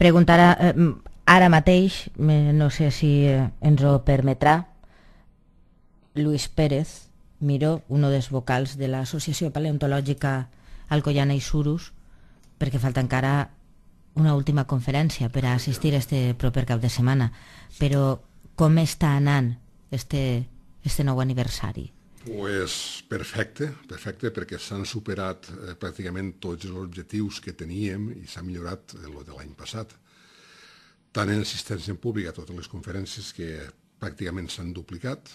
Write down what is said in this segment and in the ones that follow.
Preguntarà, eh, ara mateix, eh, no sé si eh, ens ho permetrà, Luis Pérez Miró, un dels vocals de l'Associació Paleontològica Alcoyana i Surus, perquè falta encara una última conferència per a assistir a este proper cap de setmana. Però com està anant este, este nou aniversari? Pues perfecte, perfecte perquè s'han superat eh, pràcticament tots els objectius que teníem i s'ha millorat el eh, de l'any passat. Tant en assistència en públic a totes les conferències que pràcticament s'han duplicat,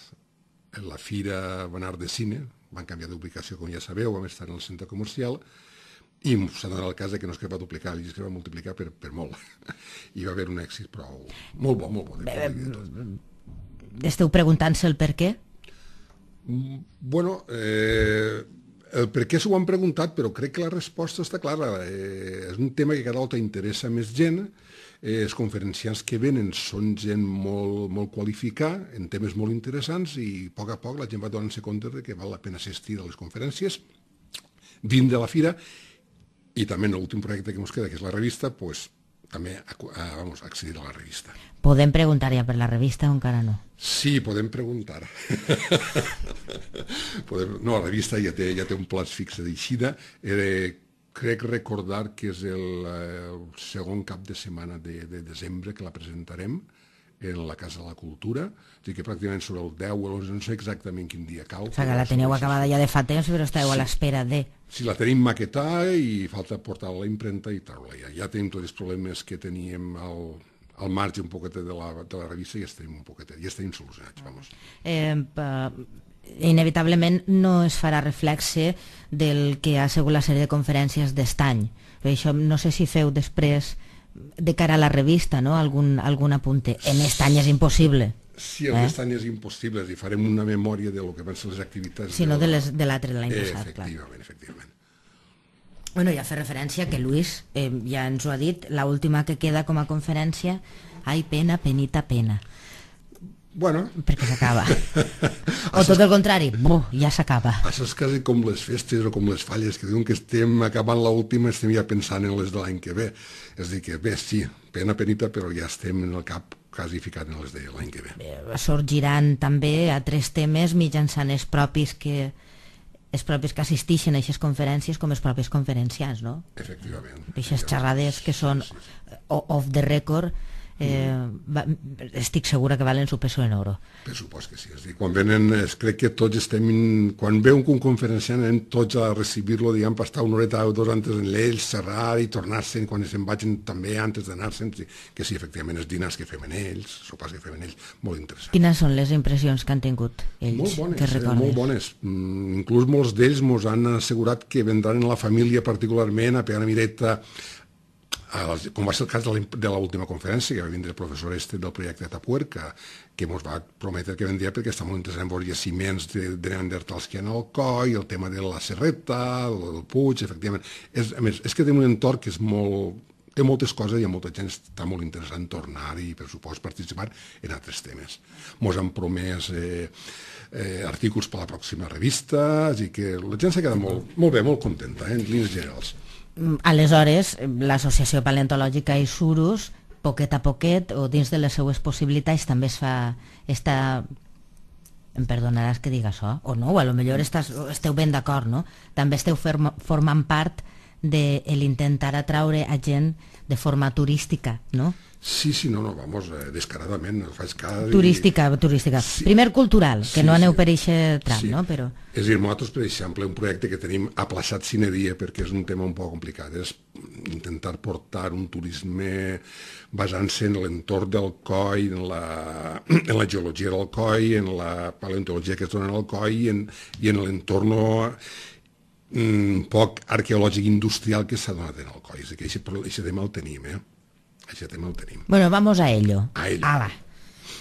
en la Fira anar de Cine, van canviar d'ubicació, com ja sabeu, vam estar en el centre comercial, i s'ha donat el cas de que no es que va duplicar, i es que va multiplicar per, per molt. I va haver un èxit prou... Molt bo, molt bo. De Esteu preguntant-se el per què? Mm, bueno, eh, el per què s'ho han preguntat, però crec que la resposta està clara. Eh, és un tema que cada volta interessa més gent. Eh, els conferenciants que venen són gent molt, molt qualificada, en temes molt interessants, i a poc a poc la gent va donant-se compte de que val la pena assistir a les conferències dins de la fira, i també en l'últim projecte que ens queda, que és la revista, pues, també a, ah, vamos, a accedir a la revista. Podem preguntar ja per la revista o encara no? Sí, podem preguntar. podem... No, la revista ja té, ja té un plaç fix d'eixida. Eh, crec recordar que és el, el segon cap de setmana de, de desembre que la presentarem en la Casa de la Cultura, o sigui que pràcticament sobre el 10 o l'11, no sé exactament quin dia cau. O sigui, que la teniu acabada ja de fa temps, però esteu sí. a l'espera de si la tenim maquetar i falta portar la impremta i treure-la. Ja, ja tenim tots els problemes que teníem al, al marge un poquet de la, de la revista i ja estem un poquet, ja estem solucionats, vamos. Eh, inevitablement no es farà reflexe del que ha sigut la sèrie de conferències d'estany. això no sé si feu després de cara a la revista, no? Algun, algun apunte. En estany és impossible. Sí, eh? aquest any és impossible, li farem una memòria de lo que van ser les activitats... Sí, no de, les, de l'altre de l'any eh, passat, efectivament, clar. Efectivament, Bueno, ja fa referència que Luis, eh, ja ens ho ha dit, la última que queda com a conferència, ai, pena, penita, pena. Bueno. Perquè s'acaba. o tot el contrari, bo, ja s'acaba. Això és quasi com les festes o com les falles, que diuen que estem acabant l'última estem ja pensant en les de l'any que ve. És dir, que bé, sí, pena, penita, però ja estem en el cap quasi ficat en les de l'any que ve. Sorgiran també a tres temes mitjançant els propis que, els propis que assisteixen a aquestes conferències com els propis conferenciants, no? Efectivament. Aquestes xerrades que són sí, sí. off the record eh, mm. va, estic segura que valen su peso en oro. Per supost que sí. És dir, quan venen, es crec que tots estem... In... Quan ve un conferenciant anem tots a recibir-lo, diguem, per estar una horeta o dos antes en l'ell, serrar i tornar-se'n quan se'n vagin també antes d'anar-se'n, que sí, efectivament, els dinars que fem en ells, sopars que fem en ells, molt interessant. Quines són les impressions que han tingut ells? Molt bones, que eh, molt bones. Mm, inclús molts d'ells ens han assegurat que vendran en la família particularment a pegar una mireta com va ser el cas de l'última conferència, que va vindre el professor este del projecte de Tapuerca, que ens va prometre que vendria perquè està molt interessant veure jaciments de, de neandertals que hi ha al coll, el tema de la serreta, el, puig, efectivament. És, a més, és que té un entorn que és molt, té moltes coses i a molta gent està molt interessant tornar i, per supost, participar en altres temes. Ens han promès eh, eh, articles per a la pròxima revista, i que la gent s'ha quedat molt, molt bé, molt contenta, eh, en línies generals. Mm, aleshores, l'associació paleontològica i Surus, poquet a poquet, o dins de les seues possibilitats, també es fa esta em perdonaràs que diga això, o no, o a lo millor estàs, esteu ben d'acord, no? També esteu formant part de l'intentar atraure a gent de forma turística, no? Sí, sí, no, no, vamos, eh, descaradament, no faig cas... Turística, i... turística. Sí. Primer cultural, que sí, no aneu sí. per eixe tram, sí. no? Però... És a dir, nosaltres, per exemple, un projecte que tenim aplaçat sine dia, perquè és un tema un poc complicat, és intentar portar un turisme basant-se en l'entorn del coi, en la, en la geologia del coi, en la paleontologia que es dona al coi i en, i en l'entorn un mm, poc arqueològic industrial que s'ha donat en el coi. És a dir, que aquest tema el tenim, eh? Aquest tema ho tenim. Bueno, vamos a ello. A ello. Ala.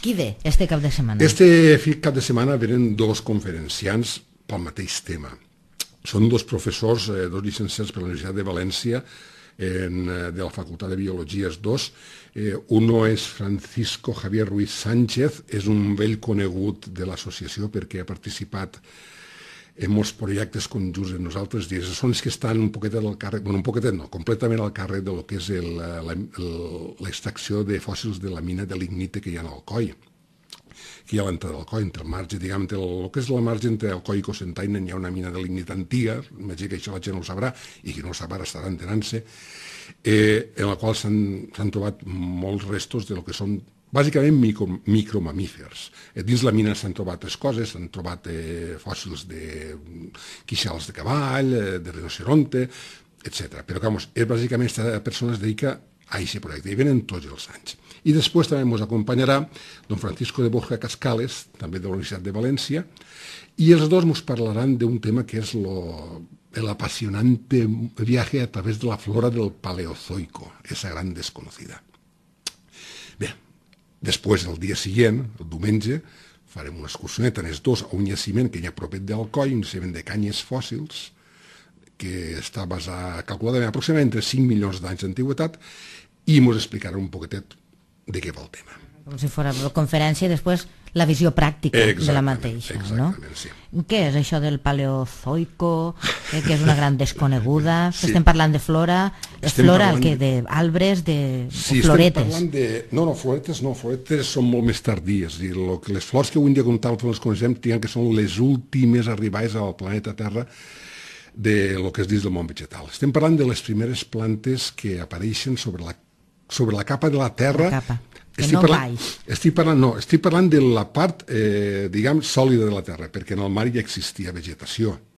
Qui ve este cap de setmana? Este cap de setmana venen dos conferenciants pel mateix tema. Són dos professors, eh, dos llicenciats per la Universitat de València en, eh, de la Facultat de Biologies dos. Eh, uno és Francisco Javier Ruiz Sánchez, és un vell conegut de l'associació perquè ha participat en molts projectes conjunts en nosaltres, i són els que estan un poquet al càrrec, bueno, un poquet no, completament al càrrec de lo que és l'extracció eh, de fòssils de la mina de lignita que hi ha al Alcoi que hi ha l'entrada del coll, entre el marge, diguem, entre el, el que és la marge entre el coll i Cosentainen, hi ha una mina de lignit antiga, imagina que això la gent ho sabrà, i qui no ho sabrà estarà enterant-se, eh, en la qual s'han trobat molts restos de lo que són bàsicament micro, micromamífers. Eh, dins la mina s'han trobat les coses, s'han trobat eh, fòssils de mm, quixals de cavall, eh, de rinoceronte, etc. Però, vamos, és bàsicament aquesta persona es dedica a aquest projecte, i venen tots els anys. I després també ens acompanyarà don Francisco de Borja Cascales, també de la Universitat de València, i els dos ens parlaran d'un tema que és lo, el apasionante viaje a través de la flora del Paleozoico, esa gran desconocida. Bien, Després, el dia següent, el diumenge, farem una excursioneta en els dos a un jaciment que hi ha propet d'Alcoi, un jaciment de canyes fòssils, que està basat, calculadament, aproximadament entre 5 milions d'anys d'antiguitat, i ens explicarà un poquetet de què va el tema. Com si fos la conferència, i després la visió pràctica exactament, de la mateixa. Exactament, no? sí. Què és això del paleozoico, eh, que és una gran desconeguda? Sí. Estem parlant de flora, estem flora parlant... que de arbres, de sí, floretes. Estem de... No, no, floretes no, floretes són molt més tardies. I lo, les flors que avui en dia com tal les coneixem tenen que són les últimes arribades al planeta Terra de lo que es diu del món vegetal. Estem parlant de les primeres plantes que apareixen sobre la sobre la capa de la Terra... La capa. Que estic, no parlant, estic parlant, no, estic parlant de la part, eh, diguem, sòlida de la Terra, perquè en el mar ja existia vegetació.